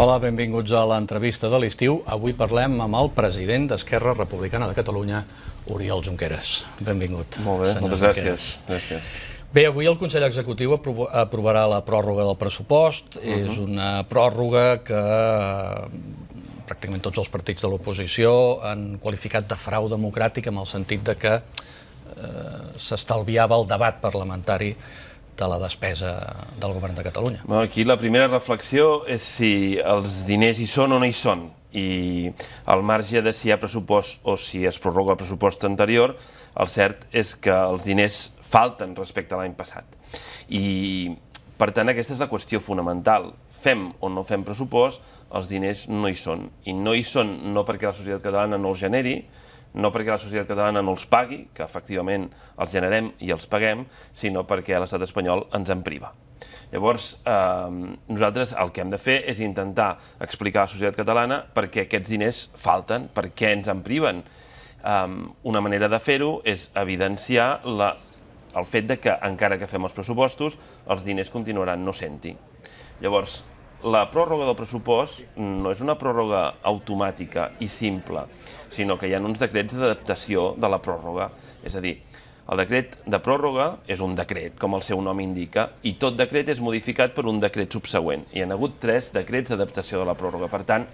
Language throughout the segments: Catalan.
Hola, benvinguts a l'entrevista de l'estiu. Avui parlem amb el president d'Esquerra Republicana de Catalunya, Oriol Junqueras. Benvingut. Molt bé, moltes gràcies. gràcies. Bé, avui el Consell Executiu aprovarà la pròrroga del pressupost. Uh -huh. És una pròrroga que eh, pràcticament tots els partits de l'oposició han qualificat de frau democràtic en el sentit de que eh, s'estalviava el debat parlamentari de la despesa del govern de Catalunya. Bueno, aquí la primera reflexió és si els diners hi són o no hi són i al marge de si hi ha pressupost o si es prorroga el pressupost anterior, el cert és que els diners falten respecte a l'any passat. I, per tant, aquesta és la qüestió fonamental. Fem o no fem pressupost, els diners no hi són. I no hi són no perquè la societat catalana no els generi, no perquè la societat catalana no els pagui, que efectivament els generem i els paguem, sinó perquè l'estat espanyol ens en priva. Llavors, eh, nosaltres el que hem de fer és intentar explicar a la societat catalana per què aquests diners falten, per què ens en priven. Eh, una manera de fer-ho és evidenciar la, el fet de que, encara que fem els pressupostos, els diners continuaran no sent-hi. Llavors, la pròrroga del pressupost no és una pròrroga automàtica i simple, sinó que hi ha uns decrets d'adaptació de la pròrroga. És a dir, el decret de pròrroga és un decret, com el seu nom indica, i tot decret és modificat per un decret subsegüent. Hi han hagut tres decrets d'adaptació de la pròrroga. Per tant,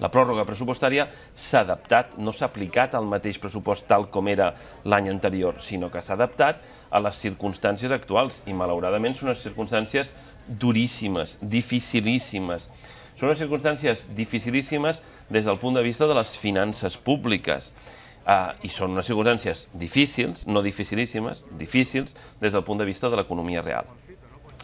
la pròrroga pressupostària s'ha adaptat, no s'ha aplicat al mateix pressupost tal com era l'any anterior, sinó que s'ha adaptat a les circumstàncies actuals i malauradament són unes circumstàncies duríssimes, dificilíssimes. Són unes circumstàncies dificilíssimes des del punt de vista de les finances públiques. Uh, I són unes circumstàncies difícils, no dificilíssimes, difícils des del punt de vista de l'economia real.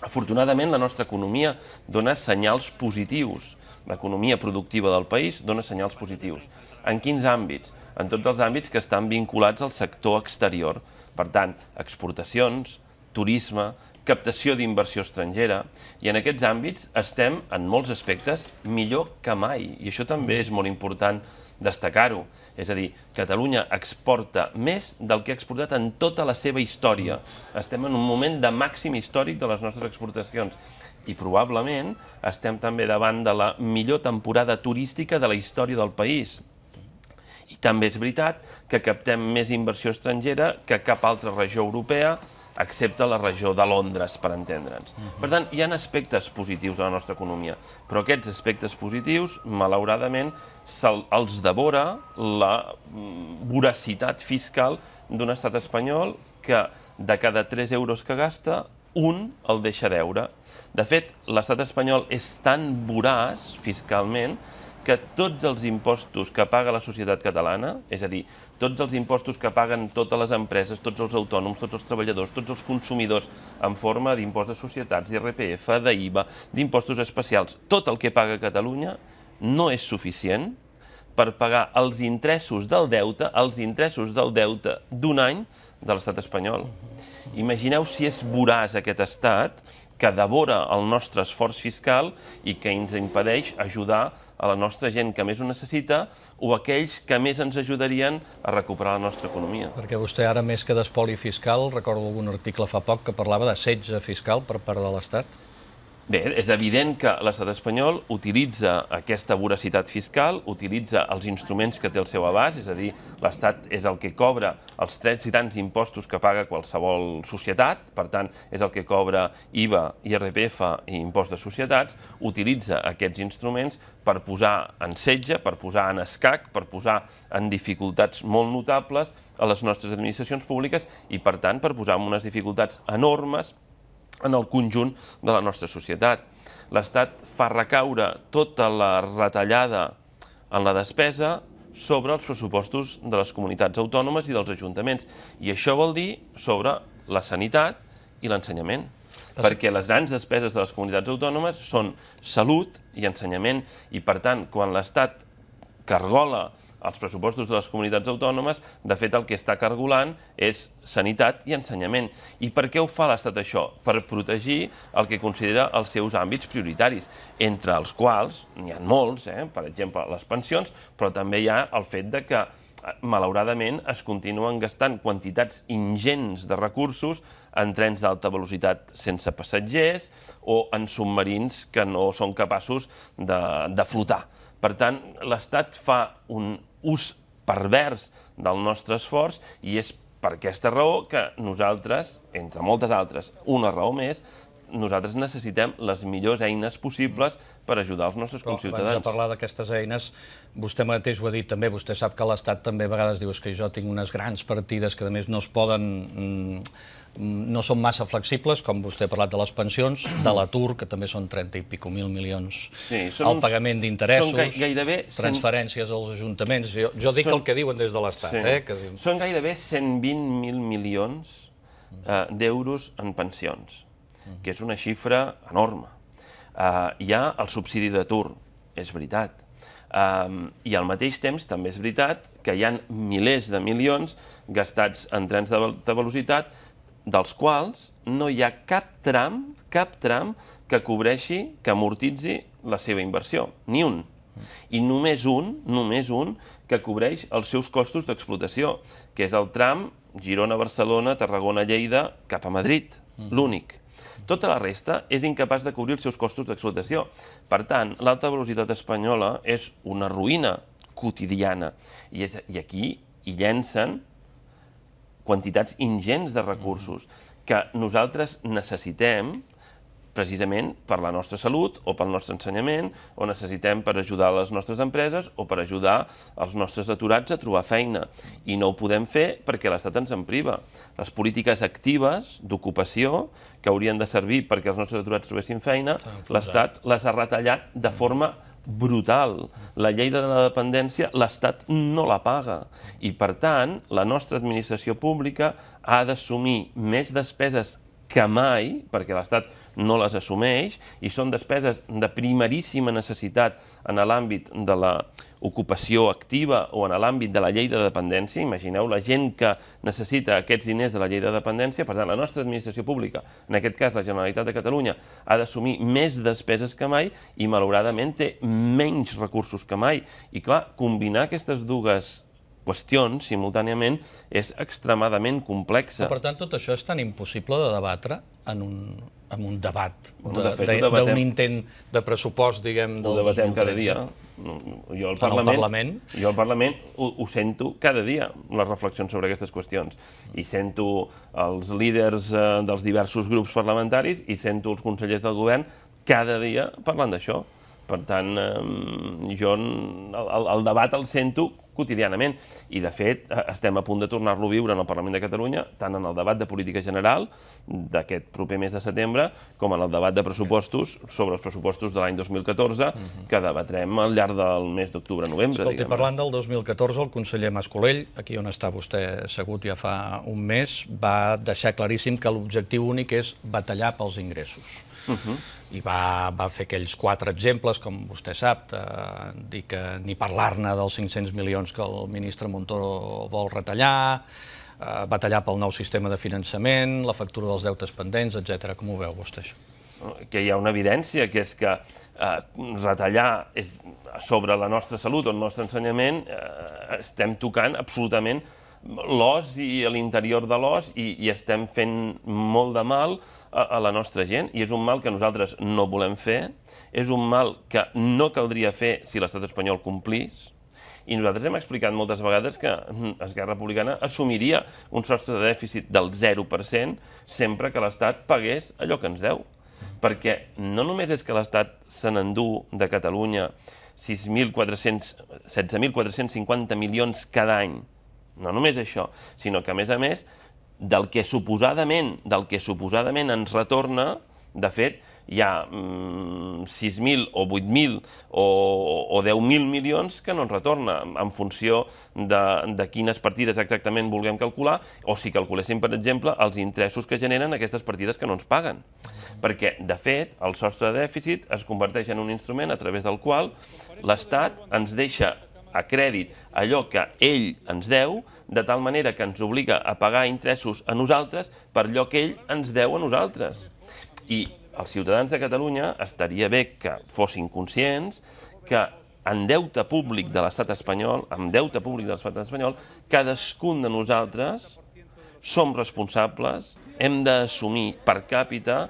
Afortunadament, la nostra economia dona senyals positius. L'economia productiva del país dona senyals positius. En quins àmbits? En tots els àmbits que estan vinculats al sector exterior. Per tant, exportacions, turisme, captació d'inversió estrangera, i en aquests àmbits estem, en molts aspectes, millor que mai. I això també és molt important destacar-ho. És a dir, Catalunya exporta més del que ha exportat en tota la seva història. Estem en un moment de màxim històric de les nostres exportacions i probablement estem també davant de la millor temporada turística de la història del país. I també és veritat que captem més inversió estrangera que cap altra regió europea excepte la regió de Londres, per entendre'ns. Uh mhm. -huh. Per tant, hi ha aspectes positius de la nostra economia, però aquests aspectes positius, malauradament, el, els devora la mm, voracitat fiscal d'un estat espanyol que de cada 3 euros que gasta, un el deixa deure. De fet, l'estat espanyol és tan voràs fiscalment que tots els impostos que paga la societat catalana, és a dir, tots els impostos que paguen totes les empreses, tots els autònoms, tots els treballadors, tots els consumidors, en forma d'impost de societats, d'IRPF, d'IVA, d'impostos especials, tot el que paga Catalunya no és suficient per pagar els interessos del deute, els interessos del deute d'un any de l'estat espanyol. Imagineu si és voràs aquest estat que devora el nostre esforç fiscal i que ens impedeix ajudar a la nostra gent que més ho necessita o aquells que més ens ajudarien a recuperar la nostra economia. Perquè vostè ara, més que d'espoli fiscal, recordo algun article fa poc que parlava de setge fiscal per part de l'Estat. Bé, és evident que l'estat espanyol utilitza aquesta voracitat fiscal, utilitza els instruments que té al seu abast, és a dir, l'estat és el que cobra els tres grans impostos que paga qualsevol societat, per tant, és el que cobra IVA, IRPF i impost de societats, utilitza aquests instruments per posar en setge, per posar en escac, per posar en dificultats molt notables a les nostres administracions públiques i, per tant, per posar en unes dificultats enormes en el conjunt de la nostra societat. L'Estat fa recaure tota la retallada en la despesa sobre els pressupostos de les comunitats autònomes i dels ajuntaments. I això vol dir sobre la sanitat i l'ensenyament. Perquè les grans despeses de les comunitats autònomes són salut i ensenyament. I, per tant, quan l'Estat cargola els pressupostos de les comunitats autònomes, de fet el que està cargolant és sanitat i ensenyament. I per què ho fa l'Estat això? Per protegir el que considera els seus àmbits prioritaris, entre els quals n'hi ha molts, eh? per exemple les pensions, però també hi ha el fet de que eh, malauradament, es continuen gastant quantitats ingents de recursos en trens d'alta velocitat sense passatgers o en submarins que no són capaços de, de flotar. Per tant, l'Estat fa un ús pervers del nostre esforç i és per aquesta raó que nosaltres, entre moltes altres, una raó més, nosaltres necessitem les millors eines possibles per ajudar els nostres conciutadans. Abans de parlar d'aquestes eines, vostè mateix ho ha dit també, vostè sap que l'Estat també a vegades diu que jo tinc unes grans partides que a més no es poden mm, Mm, no són massa flexibles, com vostè ha parlat de les pensions, de l'atur, que també són 30 i pico mil milions, sí, el pagament d'interessos, gairebé... transferències als ajuntaments, jo, jo dic són... el que diuen des de l'Estat. Sí. Eh, que... Són gairebé 120.000 milions eh, d'euros en pensions, que és una xifra enorme. Eh, hi ha el subsidi d'atur, és veritat, Um, I al mateix temps, també és veritat que hi ha milers de milions gastats en trens de, de velocitat dels quals no hi ha cap tram, cap tram que cobreixi, que amortitzi la seva inversió, ni un. I només un, només un, que cobreix els seus costos d'explotació, que és el tram Girona-Barcelona, Tarragona-Lleida, cap a Madrid, mm. l'únic. Tota la resta és incapaç de cobrir els seus costos d'explotació. Per tant, l'alta velocitat espanyola és una ruïna quotidiana. I, és, i aquí hi llencen quantitats ingents de recursos mm. que nosaltres necessitem precisament per la nostra salut o pel nostre ensenyament, o necessitem per ajudar les nostres empreses o per ajudar els nostres aturats a trobar feina. I no ho podem fer perquè l'Estat ens en priva. Les polítiques actives d'ocupació, que haurien de servir perquè els nostres aturats trobessin feina, l'Estat les ha retallat de forma brutal. La llei de la dependència l'Estat no la paga i, per tant, la nostra administració pública ha d'assumir més despeses que mai, perquè l'Estat no les assumeix, i són despeses de primeríssima necessitat en l'àmbit de la ocupació activa o en l'àmbit de la llei de dependència. Imagineu la gent que necessita aquests diners de la llei de dependència. Per tant, la nostra administració pública, en aquest cas la Generalitat de Catalunya, ha d'assumir més despeses que mai i malauradament té menys recursos que mai. I clar, combinar aquestes dues qüestions simultàniament és extremadament complexa. Però, per tant, tot això és tan impossible de debatre en un, en un debat d'un de, de d'un intent de pressupost, diguem, del Ho debatem 2013. cada dia. Jo al Parlament, Parlament, jo al Parlament ho, ho sento cada dia, les reflexions sobre aquestes qüestions. I sento els líders eh, dels diversos grups parlamentaris i sento els consellers del govern cada dia parlant d'això. Per tant, eh, jo el, el, el debat el sento quotidianament. I, de fet, eh, estem a punt de tornar-lo a viure en el Parlament de Catalunya, tant en el debat de política general d'aquest proper mes de setembre, com en el debat de pressupostos sobre els pressupostos de l'any 2014, mhm. que debatrem al llarg del mes d'octubre-novembre. Escolti, diguem. parlant del 2014, el conseller Mascolell, aquí on està vostè segut ja fa un mes, va deixar claríssim que l'objectiu únic és batallar pels ingressos i va, va fer aquells quatre exemples, com vostè sap, eh, dir que ni parlar-ne dels 500 milions que el ministre Montoro vol retallar, eh, va tallar pel nou sistema de finançament, la factura dels deutes pendents, etc. Com ho veu vostè, això? Que hi ha una evidència, que és que eh, retallar és sobre la nostra salut o el nostre ensenyament eh, estem tocant absolutament l'os i l'interior de l'os i, i estem fent molt de mal a, a la nostra gent i és un mal que nosaltres no volem fer, és un mal que no caldria fer si l'estat espanyol complís, i nosaltres hem explicat moltes vegades que mm, Esquerra Republicana assumiria un sostre de dèficit del 0% sempre que l'Estat pagués allò que ens deu. Perquè no només és que l'Estat se n'endú de Catalunya 16.450 milions cada any, no només això, sinó que, a més a més, del que suposadament, del que suposadament ens retorna, de fet, hi ha mm, 6.000 o 8.000 o, o 10.000 milions que no ens retorna en funció de, de quines partides exactament vulguem calcular o si calculéssim, per exemple, els interessos que generen aquestes partides que no ens paguen. Perquè, de fet, el sostre de dèficit es converteix en un instrument a través del qual l'Estat ens deixa a crèdit allò que ell ens deu, de tal manera que ens obliga a pagar interessos a nosaltres per allò que ell ens deu a nosaltres. I els ciutadans de Catalunya estaria bé que fossin conscients que en deute públic de l'estat espanyol, amb deute públic de l'estat espanyol, cadascun de nosaltres som responsables, hem d'assumir per càpita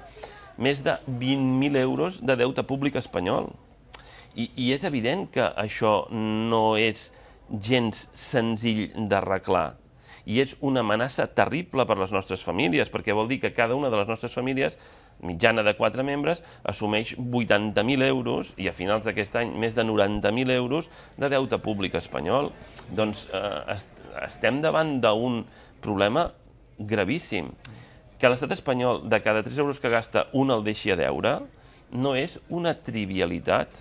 més de 20.000 euros de deute públic espanyol. I, I és evident que això no és gens senzill d'arreglar i és una amenaça terrible per a les nostres famílies, perquè vol dir que cada una de les nostres famílies, mitjana de 4 membres, assumeix 80.000 euros i a finals d'aquest any més de 90.000 euros de deute públic espanyol. Doncs eh, estem davant d'un problema gravíssim. Que l'estat espanyol, de cada 3 euros que gasta, un el deixi a deure, no és una trivialitat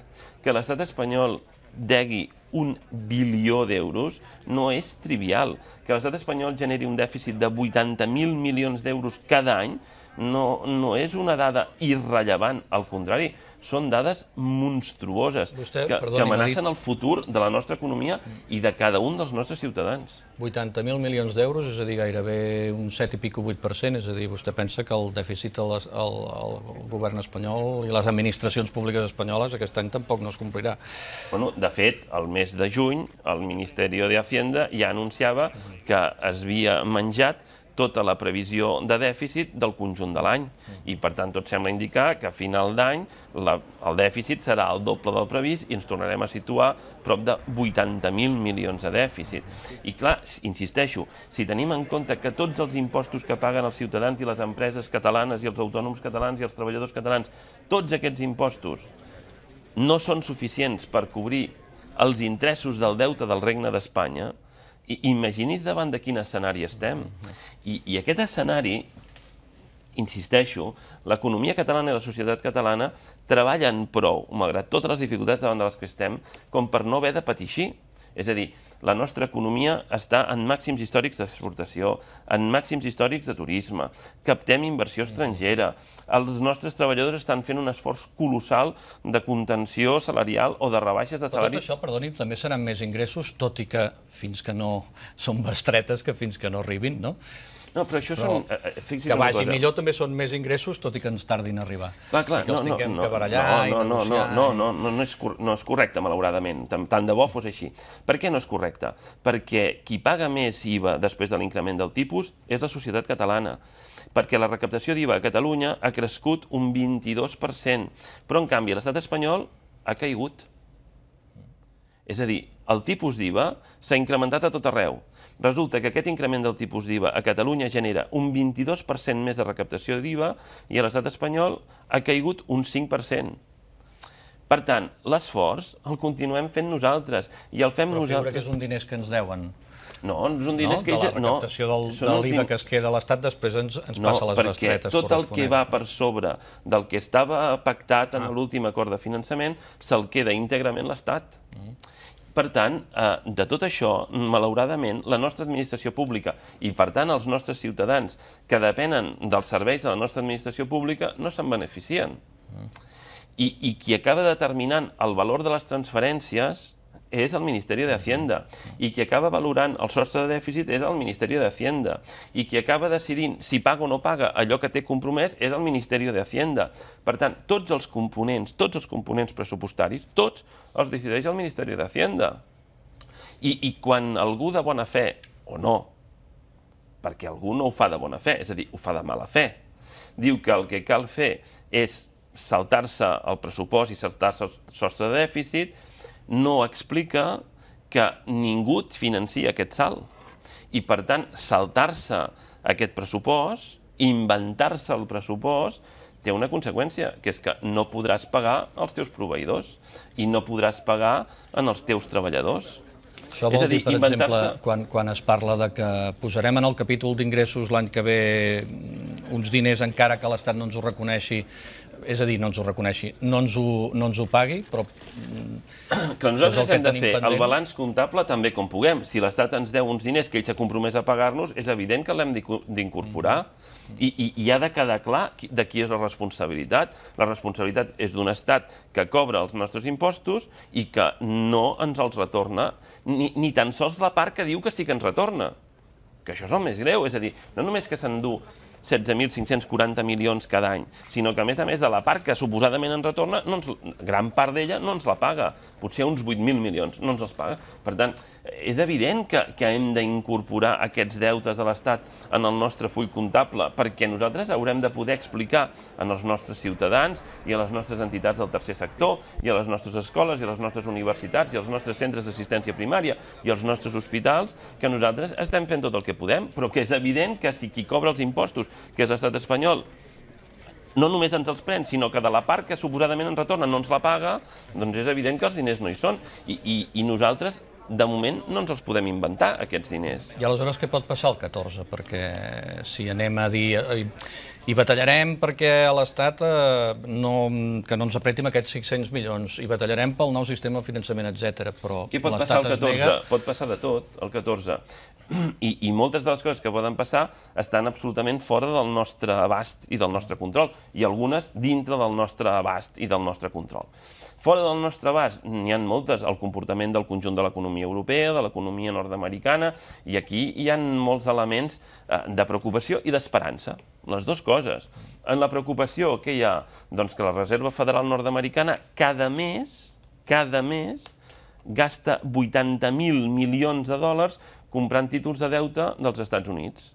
que l'estat espanyol degui un bilió d'euros no és trivial. Que l'estat espanyol generi un dèficit de 80.000 milions d'euros cada any no, no és una dada irrellevant, al contrari, són dades monstruoses Vostè, que, perdoni, que amenacen el futur de la nostra economia i de cada un dels nostres ciutadans. 80.000 milions d'euros, és a dir, gairebé un 7 i pico 8%, és a dir, vostè pensa que el dèficit del al govern espanyol i les administracions públiques espanyoles aquest any tampoc no es complirà. Bueno, de fet, el mes de juny el Ministeri de Hacienda ja anunciava que es havia menjat tota la previsió de dèficit del conjunt de l'any. I, per tant, tot sembla indicar que a final d'any el dèficit serà el doble del previst i ens tornarem a situar prop de 80.000 milions de dèficit. I, clar, insisteixo, si tenim en compte que tots els impostos que paguen els ciutadans i les empreses catalanes i els autònoms catalans i els treballadors catalans, tots aquests impostos no són suficients per cobrir els interessos del deute del Regne d'Espanya, i, imagini's davant de quin escenari estem. I, i aquest escenari, insisteixo, l'economia catalana i la societat catalana treballen prou, malgrat totes les dificultats davant de les que estem, com per no haver de patir així. És a dir, la nostra economia està en màxims històrics d'exportació, en màxims històrics de turisme, captem inversió estrangera, els nostres treballadors estan fent un esforç colossal de contenció salarial o de rebaixes de salaris. Però tot això, perdoni, també seran més ingressos, tot i que fins que no són bestretes, que fins que no arribin, no? No, però això però són... Eh, eh que vagi cosa. millor també són més ingressos, tot i que ens tardin a arribar. Clar, clar, no, els tinguem no, que barallar no, no, i no, no, no, eh? no, no, és, no és correcte, malauradament. Tant, tant de bo fos així. Per què no és correcte? Perquè qui paga més IVA després de l'increment del tipus és la societat catalana perquè la recaptació d'IVA a Catalunya ha crescut un 22%, però en canvi l'estat espanyol ha caigut. És a dir, el tipus d'IVA s'ha incrementat a tot arreu. Resulta que aquest increment del tipus d'IVA a Catalunya genera un 22% més de recaptació d'IVA i a l'estat espanyol ha caigut un 5%. Per tant, l'esforç el continuem fent nosaltres i el fem Però nosaltres... Però que és un diners que ens deuen. No, un diners no, que... De la recaptació no, del, de l'IVA que es queda a l'Estat després ens, ens no, passa les bestretes tot el que va per sobre del que estava pactat en ah. l'últim acord de finançament se'l queda íntegrament l'Estat. Mm. Per tant, eh, de tot això, malauradament, la nostra administració pública i, per tant, els nostres ciutadans que depenen dels serveis de la nostra administració pública no se'n beneficien. Mm. I, I qui acaba determinant el valor de les transferències és el Ministeri d'Hacienda i qui acaba valorant el sostre de dèficit és el Ministeri d'Hacienda i qui acaba decidint si paga o no paga allò que té compromès és el Ministeri d'Hacienda. Per tant, tots els components, tots els components pressupostaris, tots els decideix el Ministeri d'Hacienda. I, I quan algú de bona fe, o no, perquè algú no ho fa de bona fe, és a dir, ho fa de mala fe, diu que el que cal fer és saltar-se el pressupost i saltar-se el sostre de dèficit, no explica que ningú et financia aquest salt. I, per tant, saltar-se aquest pressupost, inventar-se el pressupost, té una conseqüència, que és que no podràs pagar els teus proveïdors i no podràs pagar en els teus treballadors. Això vol és a dir, dir per exemple, quan, quan es parla de que posarem en el capítol d'ingressos l'any que ve uns diners encara que l'Estat no ens ho reconeixi, és a dir, no ens ho reconeixi, no ens ho, no ens ho pagui, però... Mm, que nosaltres que hem de fer pendent. el balanç comptable també com puguem. Si l'Estat ens deu uns diners que ell s'ha compromès a pagar-nos, és evident que l'hem d'incorporar. Mm. I, i, I ha de quedar clar de qui és la responsabilitat. La responsabilitat és d'un Estat que cobra els nostres impostos i que no ens els retorna, ni, ni tan sols la part que diu que sí que ens retorna que això és el més greu, és a dir, no només que s'endú 16.540 milions cada any, sinó que, a més a més, de la part que suposadament en retorna, no ens, gran part d'ella no ens la paga, potser uns 8.000 milions, no ens els paga. Per tant, és evident que, que hem d'incorporar aquests deutes de l'Estat en el nostre full comptable, perquè nosaltres haurem de poder explicar en els nostres ciutadans i a les nostres entitats del tercer sector, i a les nostres escoles, i a les nostres universitats, i als nostres centres d'assistència primària, i als nostres hospitals, que nosaltres estem fent tot el que podem, però que és evident que si qui cobra els impostos que és l'estat espanyol, no només ens els pren, sinó que de la part que suposadament ens retorna no ens la paga, doncs és evident que els diners no hi són. I, i, i nosaltres de moment no ens els podem inventar, aquests diners. I aleshores què pot passar el 14? Perquè si anem a dir... Eh, I batallarem perquè a l'Estat eh, no, que no ens amb aquests 500 milions i batallarem pel nou sistema de finançament, etc. Però Què pot passar el 14? Nega... Pot passar de tot, el 14. I, I moltes de les coses que poden passar estan absolutament fora del nostre abast i del nostre control, i algunes dintre del nostre abast i del nostre control. Fora del nostre abast n'hi han moltes, el comportament del conjunt de l'economia europea, de l'economia nord-americana, i aquí hi han molts elements eh, de preocupació i d'esperança, les dues coses. En la preocupació, que hi ha? Doncs que la Reserva Federal nord-americana cada mes, cada mes, gasta 80.000 milions de dòlars comprant títols de deute dels Estats Units.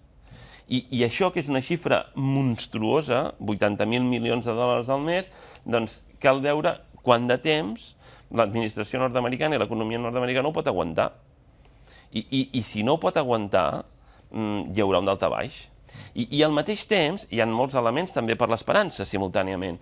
I, i això, que és una xifra monstruosa, 80.000 milions de dòlars al mes, doncs cal veure quant de temps l'administració nord-americana i l'economia nord-americana ho pot aguantar. I, i, I si no ho pot aguantar, mm, hi haurà un baix. I, I al mateix temps hi ha molts elements també per l'esperança simultàniament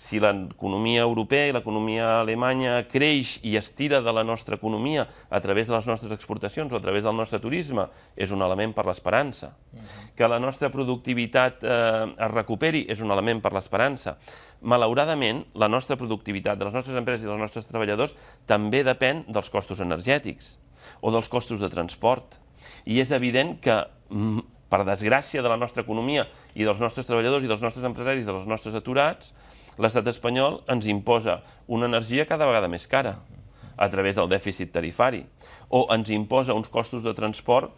si l'economia europea i l'economia alemanya creix i estira de la nostra economia a través de les nostres exportacions o a través del nostre turisme, és un element per l'esperança. Uh mhm. -huh. Que la nostra productivitat eh, es recuperi és un element per l'esperança. Malauradament, la nostra productivitat de les nostres empreses i dels nostres treballadors també depèn dels costos energètics o dels costos de transport. I és evident que mm, per desgràcia de la nostra economia i dels nostres treballadors i dels nostres empresaris i dels nostres aturats, l'estat espanyol ens imposa una energia cada vegada més cara a través del dèficit tarifari, o ens imposa uns costos de transport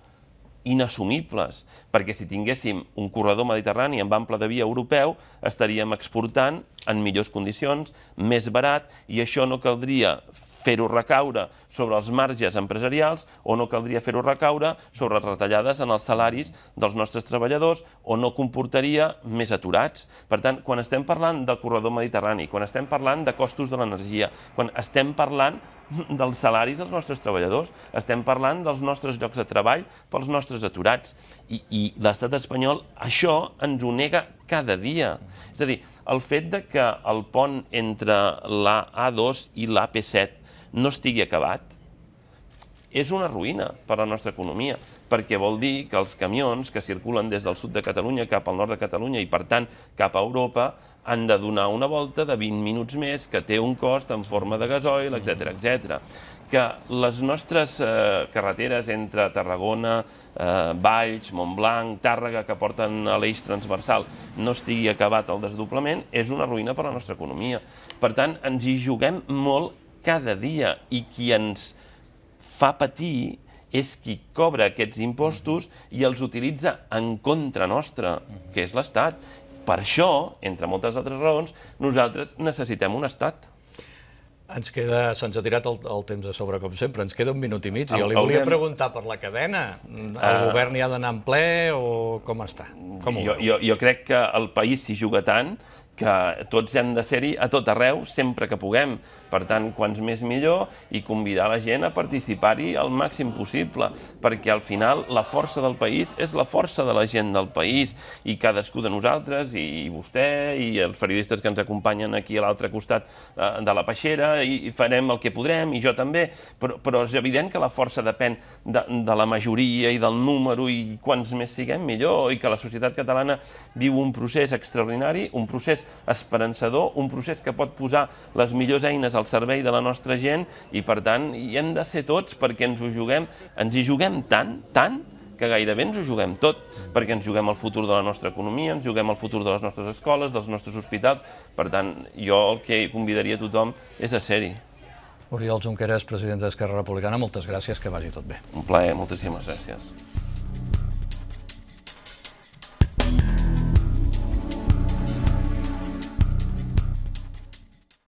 inassumibles, perquè si tinguéssim un corredor mediterrani amb ample de via europeu, estaríem exportant en millors condicions, més barat, i això no caldria fer-ho recaure sobre els marges empresarials o no caldria fer-ho recaure sobre les retallades en els salaris dels nostres treballadors o no comportaria més aturats. Per tant, quan estem parlant del corredor mediterrani, quan estem parlant de costos de l'energia, quan estem parlant dels salaris dels nostres treballadors, estem parlant dels nostres llocs de treball pels nostres aturats. I, i l'estat espanyol això ens ho nega cada dia. És a dir, el fet de que el pont entre la A2 i l'AP7 no estigui acabat, és una ruïna per a la nostra economia, perquè vol dir que els camions que circulen des del sud de Catalunya cap al nord de Catalunya i, per tant, cap a Europa, han de donar una volta de 20 minuts més, que té un cost en forma de gasoil, etc etc. Que les nostres eh, carreteres entre Tarragona, eh, Valls, Montblanc, Tàrrega, que porten a l'eix transversal, no estigui acabat el desdoblament, és una ruïna per a la nostra economia. Per tant, ens hi juguem molt cada dia i qui ens fa patir és qui cobra aquests impostos i els utilitza en contra nostra, que és l'Estat. Per això, entre moltes altres raons, nosaltres necessitem un Estat. Ens queda, se'ns ha tirat el, el temps de sobre, com sempre, ens queda un minut i mig. Jo li volia preguntar per la cadena. Ah. El uh, govern hi ha d'anar en ple o com està? Com jo, jo, jo crec que el país s'hi juga tant que tots hem de ser-hi a tot arreu sempre que puguem. Per tant, quants més millor i convidar la gent a participar-hi el màxim possible, perquè al final la força del país és la força de la gent del país i cadascú de nosaltres, i vostè, i els periodistes que ens acompanyen aquí a l'altre costat eh, de la peixera, i farem el que podrem, i jo també, però, però és evident que la força depèn de, de la majoria i del número i quants més siguem millor, i que la societat catalana viu un procés extraordinari, un procés esperançador, un procés que pot posar les millors eines al servei de la nostra gent i, per tant, hi hem de ser tots perquè ens ho juguem, ens hi juguem tant, tant, que gairebé ens ho juguem tot, perquè ens juguem el futur de la nostra economia, ens juguem el futur de les nostres escoles, dels nostres hospitals. Per tant, jo el que convidaria a tothom és a ser-hi. Oriol Junqueras, president d'Esquerra Republicana, moltes gràcies, que vagi tot bé. Un plaer, moltíssimes gràcies.